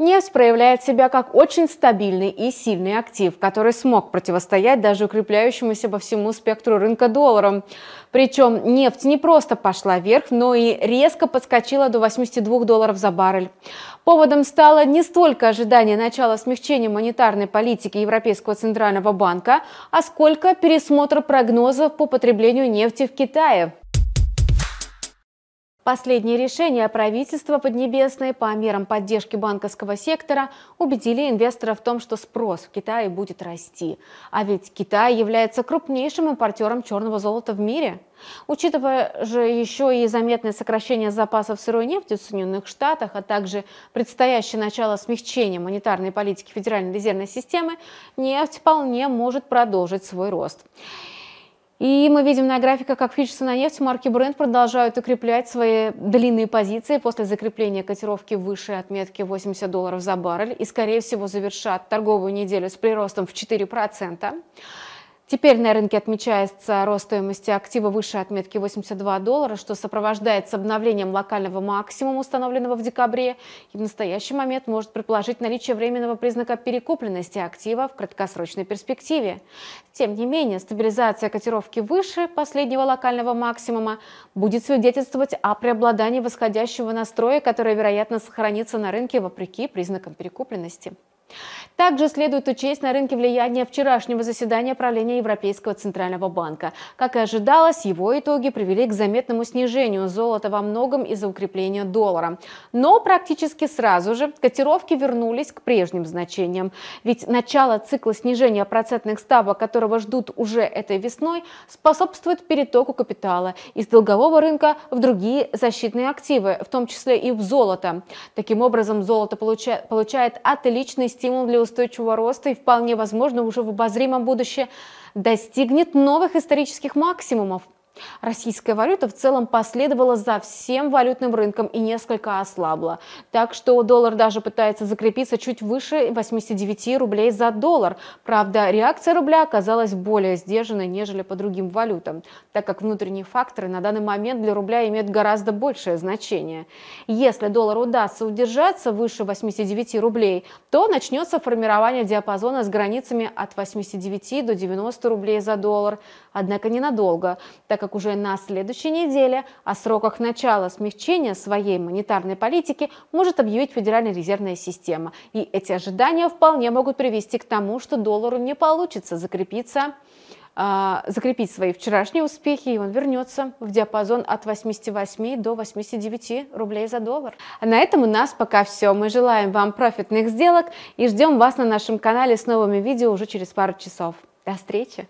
Нефть проявляет себя как очень стабильный и сильный актив, который смог противостоять даже укрепляющемуся по всему спектру рынка долларом. Причем нефть не просто пошла вверх, но и резко подскочила до 82 долларов за баррель. Поводом стало не столько ожидание начала смягчения монетарной политики Европейского центрального банка, а сколько пересмотр прогнозов по потреблению нефти в Китае. Последние решения правительства Поднебесной по мерам поддержки банковского сектора убедили инвесторов в том, что спрос в Китае будет расти. А ведь Китай является крупнейшим импортером черного золота в мире. Учитывая же еще и заметное сокращение запасов сырой нефти в Соединенных Штатах, а также предстоящее начало смягчения монетарной политики Федеральной резервной системы, нефть вполне может продолжить свой рост. И мы видим на графике, как фьючерсы на нефть марки Brent продолжают укреплять свои длинные позиции после закрепления котировки выше отметки 80 долларов за баррель и, скорее всего, завершат торговую неделю с приростом в 4%. Теперь на рынке отмечается рост стоимости актива выше отметки 82 доллара, что сопровождается обновлением локального максимума, установленного в декабре, и в настоящий момент может предположить наличие временного признака перекупленности актива в краткосрочной перспективе. Тем не менее, стабилизация котировки выше последнего локального максимума будет свидетельствовать о преобладании восходящего настроя, который, вероятно, сохранится на рынке вопреки признакам перекупленности. Также следует учесть на рынке влияние вчерашнего заседания правления Европейского Центрального банка. Как и ожидалось, его итоги привели к заметному снижению золота во многом из-за укрепления доллара. Но практически сразу же котировки вернулись к прежним значениям. Ведь начало цикла снижения процентных ставок, которого ждут уже этой весной, способствует перетоку капитала из долгового рынка в другие защитные активы, в том числе и в золото. Таким образом, золото получает отличный стимул стимул для устойчивого роста и вполне возможно уже в обозримом будущем достигнет новых исторических максимумов – Российская валюта в целом последовала за всем валютным рынком и несколько ослабла. Так что доллар даже пытается закрепиться чуть выше 89 рублей за доллар. Правда, реакция рубля оказалась более сдержанной, нежели по другим валютам, так как внутренние факторы на данный момент для рубля имеют гораздо большее значение. Если доллар удастся удержаться выше 89 рублей, то начнется формирование диапазона с границами от 89 до 90 рублей за доллар. Однако ненадолго, так как как уже на следующей неделе о сроках начала смягчения своей монетарной политики может объявить Федеральная резервная система. И эти ожидания вполне могут привести к тому, что доллару не получится закрепиться а, закрепить свои вчерашние успехи, и он вернется в диапазон от 88 до 89 рублей за доллар. А на этом у нас пока все. Мы желаем вам профитных сделок и ждем вас на нашем канале с новыми видео уже через пару часов. До встречи!